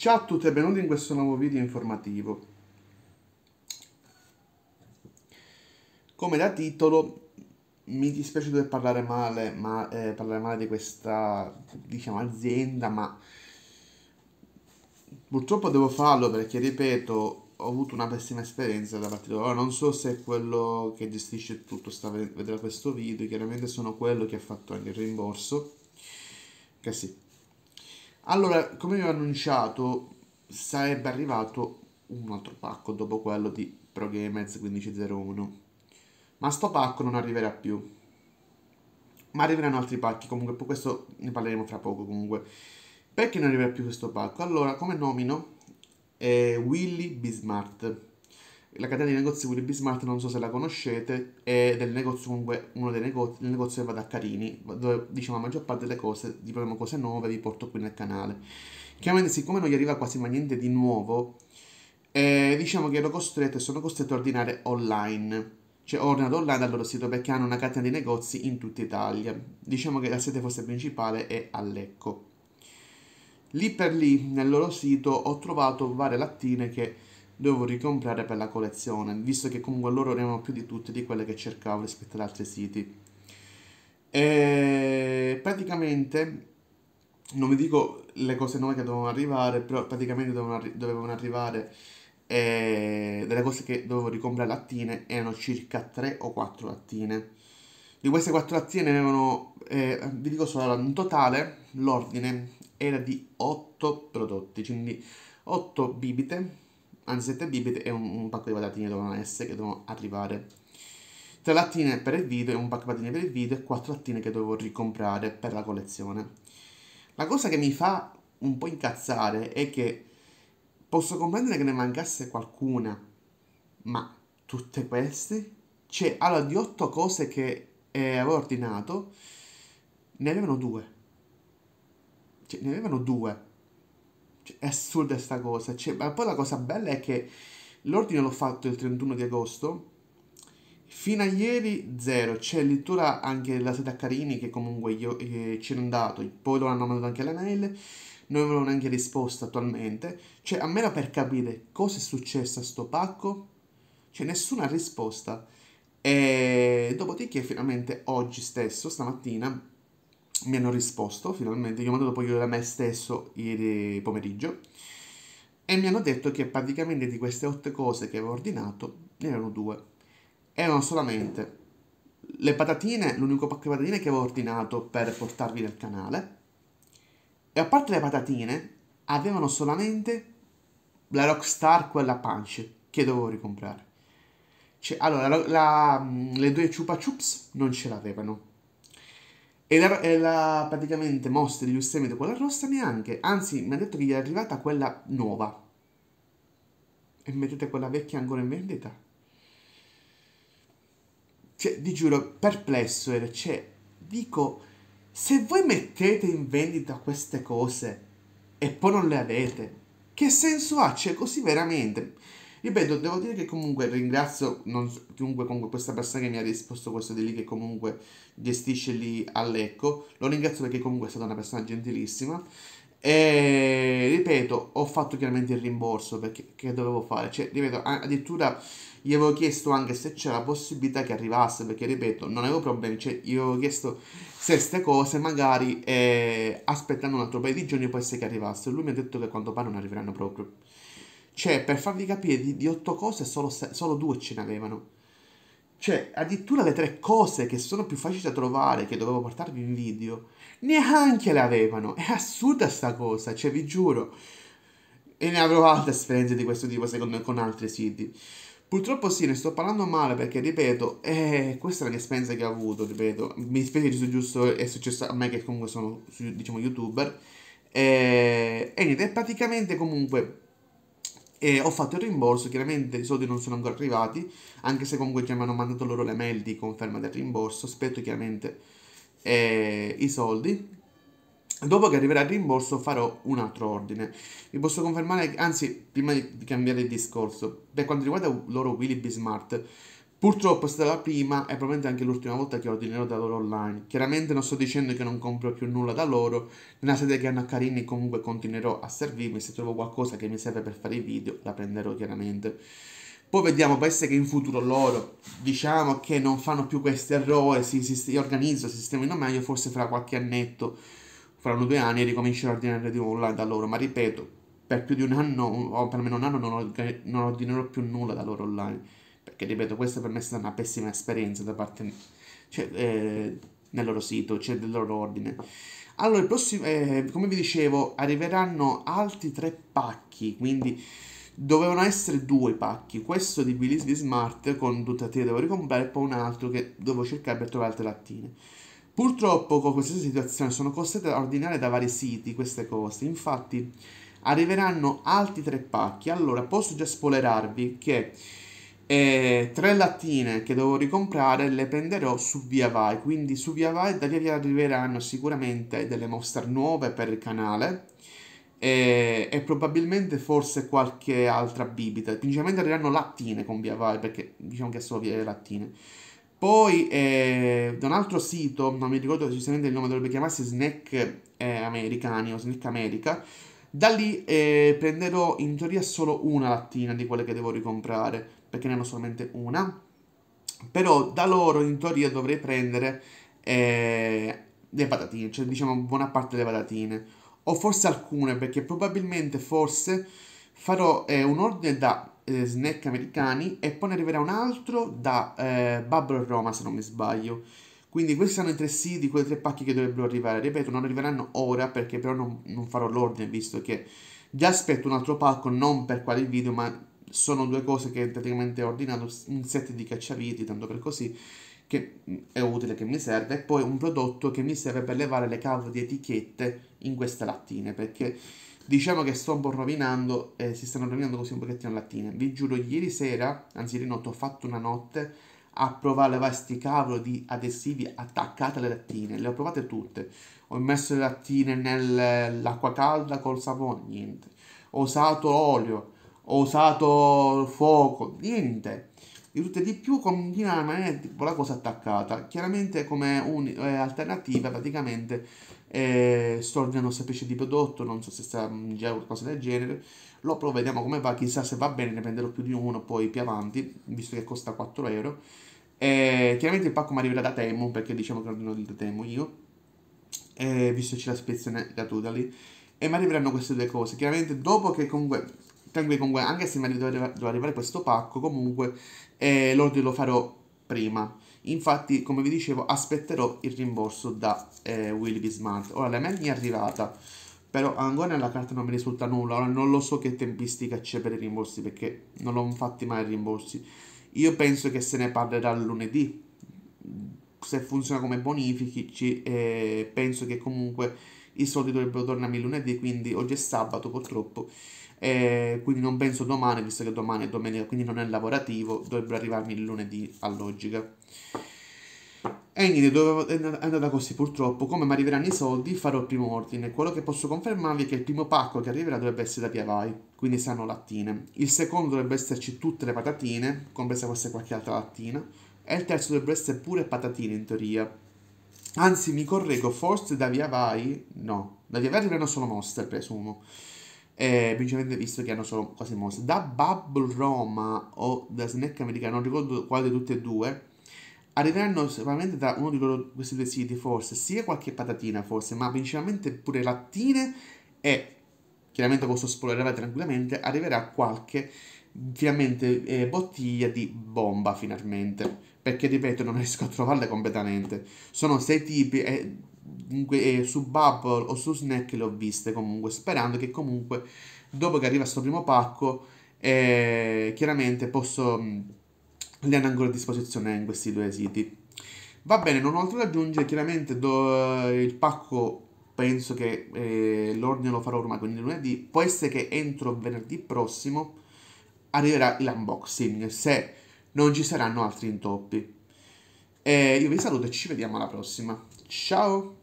Ciao a tutti e benvenuti in questo nuovo video informativo. Come da titolo, mi dispiace dover parlare male, ma, eh, parlare male di questa diciamo, azienda, ma purtroppo devo farlo perché, ripeto, ho avuto una pessima esperienza da parte loro. non so se quello che gestisce tutto sta vedendo questo video, chiaramente sono quello che ha fatto anche il rimborso. Che sì allora, come vi ho annunciato, sarebbe arrivato un altro pacco dopo quello di ProGamers 1501. Ma sto pacco non arriverà più. Ma arriveranno altri pacchi, comunque questo ne parleremo fra poco comunque. Perché non arriverà più questo pacco? Allora, come nomino è Willy Bismart la catena di negozi Wilby Smart, non so se la conoscete, è del negozio comunque, uno dei negozi, il negozio che va da Carini, dove diciamo la maggior parte delle cose, di proviamo cose nuove, vi porto qui nel canale. Chiaramente siccome non gli arriva quasi mai niente di nuovo, eh, diciamo che ero costretto, e sono costretto a ordinare online. Cioè ho ordinato online dal loro sito perché hanno una catena di negozi in tutta Italia. Diciamo che la sede forse principale è a Lecco. Lì per lì, nel loro sito, ho trovato varie lattine che dovevo ricomprare per la collezione, visto che comunque loro erano più di tutte di quelle che cercavo rispetto ad altri siti. E praticamente, non vi dico le cose nuove che dovevano arrivare, però praticamente dovevano, dovevano arrivare eh, delle cose che dovevo ricomprare lattine, erano circa 3 o 4 lattine. Di queste 4 lattine erano, eh, vi dico solo, in totale l'ordine era di 8 prodotti, quindi 8 bibite anzi 7 bibite e un, un, pacco di patatine dovevano essere che dovevano arrivare. 3 lattine per il video e un pacco di patatine per il video e 4 lattine che dovevo ricomprare per la collezione. La cosa che mi fa un po' incazzare è che posso comprendere che ne mancasse qualcuna, ma tutte queste? Cioè, allora di 8 cose che eh, avevo ordinato, ne avevano 2 Cioè, ne avevano 2 cioè, è assurda sta cosa. Cioè, ma poi la cosa bella è che l'ordine l'ho fatto il 31 di agosto. Fino a ieri zero, c'è addirittura anche la seta Carini che comunque io eh, ci ero andato, poi loro hanno mandato anche la mail, non avevo neanche risposta attualmente, cioè a me per capire cosa è successo a sto pacco, c'è cioè, nessuna risposta. E dopodiché finalmente oggi stesso, stamattina, mi hanno risposto finalmente, gli ho mandato poi io da me stesso ieri pomeriggio e mi hanno detto che praticamente di queste otto cose che avevo ordinato ne erano due. Erano solamente le patatine, l'unico pacco di patatine che avevo ordinato per portarvi nel canale e a parte le patatine avevano solamente la Rockstar quella punch che dovevo ricomprare. Cioè, allora, la, la, mm, le due chupa chups non ce l'avevano e la, e la praticamente mostra di Yosemite, quella rossa, neanche. Anzi, mi ha detto che gli è arrivata quella nuova. E mettete quella vecchia ancora in vendita. Cioè, vi giuro, perplesso era. Cioè, dico, se voi mettete in vendita queste cose e poi non le avete, che senso ha? Cioè, così veramente Ripeto, devo dire che comunque ringrazio non, chiunque comunque questa persona che mi ha risposto questo di lì, che comunque gestisce lì all'ecco. Lo ringrazio perché comunque è stata una persona gentilissima. E ripeto, ho fatto chiaramente il rimborso perché che dovevo fare. Cioè, ripeto, addirittura gli avevo chiesto anche se c'era la possibilità che arrivasse perché, ripeto, non avevo problemi. Cioè, gli avevo chiesto se queste cose magari eh, aspettando un altro paio di giorni può essere che arrivasse. Lui mi ha detto che a quanto pare non arriveranno proprio. Cioè, per farvi capire, di, di otto cose solo, solo due ce ne avevano. Cioè, addirittura le tre cose che sono più facili da trovare, che dovevo portarvi in video, neanche le avevano. È assurda sta cosa, cioè, vi giuro. E ne avrò altre esperienze di questo tipo, secondo me, con altri siti. Purtroppo sì, ne sto parlando male perché, ripeto, eh, questa è l'esperienza che ho avuto, ripeto. Mi spiace giusto, giusto, è successo a me che comunque sono, diciamo, youtuber. E, eh, e niente, praticamente comunque e ho fatto il rimborso, chiaramente i soldi non sono ancora arrivati, anche se comunque già mi hanno mandato loro le mail di conferma del rimborso, aspetto chiaramente eh, i soldi. Dopo che arriverà il rimborso farò un altro ordine. Vi posso confermare, anzi, prima di cambiare il discorso, per quanto riguarda loro Willy B. Smart, Purtroppo è stata la prima e probabilmente anche l'ultima volta che ordinerò da loro online. Chiaramente non sto dicendo che non compro più nulla da loro, nella sede che hanno a Carini comunque continuerò a servirmi, se trovo qualcosa che mi serve per fare i video la prenderò chiaramente. Poi vediamo, può essere che in futuro loro, diciamo che non fanno più questi errori, si, si, si organizzano, si sistemano meglio, forse fra qualche annetto, fra uno o due anni, ricomincerò a ordinare di nuovo online da loro, ma ripeto, per più di un anno, o per perlomeno un anno, non, non ordinerò più nulla da loro online perché, ripeto, questa per me è stata una pessima esperienza da parte mia. Cioè, eh, nel loro sito, cioè del loro ordine. Allora, il prossimo, eh, come vi dicevo, arriveranno altri tre pacchi, quindi dovevano essere due pacchi. Questo di Willis di Smart con Dutatire devo ricomprare e poi un altro che dovevo cercare per trovare altre lattine. Purtroppo con questa situazione sono costretto a ordinare da vari siti queste cose, infatti arriveranno altri tre pacchi. Allora, posso già spoilerarvi che e tre lattine che devo ricomprare le prenderò su Via Vai, quindi su Via Vai da lì arriveranno sicuramente delle mostre nuove per il canale e, e, probabilmente forse qualche altra bibita, principalmente arriveranno lattine con Via Vai perché diciamo che è solo Via Lattine. Poi eh, da un altro sito, non mi ricordo precisamente il nome, dovrebbe chiamarsi Snack eh, Americani o Snack America, da lì eh, prenderò in teoria solo una lattina di quelle che devo ricomprare perché ne hanno solamente una. Però da loro in teoria dovrei prendere eh, le patatine, cioè diciamo buona parte delle patatine. O forse alcune, perché probabilmente forse farò eh, un ordine da eh, snack americani e poi ne arriverà un altro da eh, Babbo Roma, se non mi sbaglio. Quindi questi sono i tre siti, quei tre pacchi che dovrebbero arrivare. Ripeto, non arriveranno ora perché però non, non farò l'ordine, visto che già aspetto un altro pacco, non per quale video, ma sono due cose che praticamente ho ordinato, un set di cacciaviti, tanto per così, che è utile, che mi serve, e poi un prodotto che mi serve per levare le cavo di etichette in queste lattine, perché diciamo che sto un po' rovinando, eh, si stanno rovinando così un pochettino le lattine. Vi giuro, ieri sera, anzi ieri notte, ho fatto una notte a provare a levare questi cavoli di adesivi attaccati alle lattine, le ho provate tutte. Ho messo le lattine nell'acqua calda col sapone, niente. Ho usato olio, ho usato fuoco, niente. Di tutto e di più continua a rimanere tipo la cosa attaccata. Chiaramente come eh, alternativa praticamente eh, sto ordinando un semplice di prodotto, non so se sta già qualcosa del genere. Lo provo, vediamo come va, chissà se va bene, ne prenderò più di uno poi più avanti, visto che costa 4 euro. Eh, chiaramente il pacco mi arriverà da Temu, perché diciamo che ordino da Temu io, eh, visto che c'è la spedizione gratuita lì. E mi arriveranno queste due cose. Chiaramente dopo che comunque tranquilli comunque, anche se mi arriva, deve arrivare questo pacco, comunque eh, l'ordine lo farò prima. Infatti, come vi dicevo, aspetterò il rimborso da eh, Willy Smart. Ora, la mail mi è arrivata, però ancora nella carta non mi risulta nulla. Ora, non lo so che tempistica c'è per i rimborsi, perché non l'ho fatti mai i rimborsi. Io penso che se ne parlerà lunedì. Se funziona come bonifici, eh, penso che comunque i soldi dovrebbero tornarmi lunedì, quindi oggi è sabato purtroppo eh, quindi non penso domani, visto che domani è domenica, quindi non è lavorativo, dovrebbero arrivarmi il lunedì a logica. E niente, dovevo, è andata così purtroppo. Come mi arriveranno i soldi farò il primo ordine. Quello che posso confermarvi è che il primo pacco che arriverà dovrebbe essere da Piavai, quindi saranno lattine. Il secondo dovrebbe esserci tutte le patatine, compresa questa e qualche altra lattina. E il terzo dovrebbe essere pure patatine in teoria. Anzi, mi correggo, forse da Piavai... No, da Piavai arriveranno solo mostre, presumo eh, principalmente visto che hanno solo cose mosse. Da Bubble Roma o da Snack Americano, non ricordo quale di tutte e due, arriveranno sicuramente da uno di loro questi due siti, forse, sia qualche patatina, forse, ma principalmente pure lattine e, chiaramente posso spoilerare tranquillamente, arriverà qualche, finalmente, eh, bottiglia di bomba, finalmente. Perché, ripeto, non riesco a trovarle completamente. Sono sei tipi e comunque eh, su Bubble o su Snack le ho viste comunque, sperando che comunque dopo che arriva questo primo pacco, eh, chiaramente posso... Mh, mm, le hanno ancora a disposizione in questi due siti. Va bene, non ho altro da aggiungere, chiaramente do, eh, il pacco penso che eh, l'ordine lo farò ormai quindi lunedì, può essere che entro venerdì prossimo arriverà l'unboxing, se non ci saranno altri intoppi. Eh, io vi saluto e ci vediamo alla prossima. Ciao!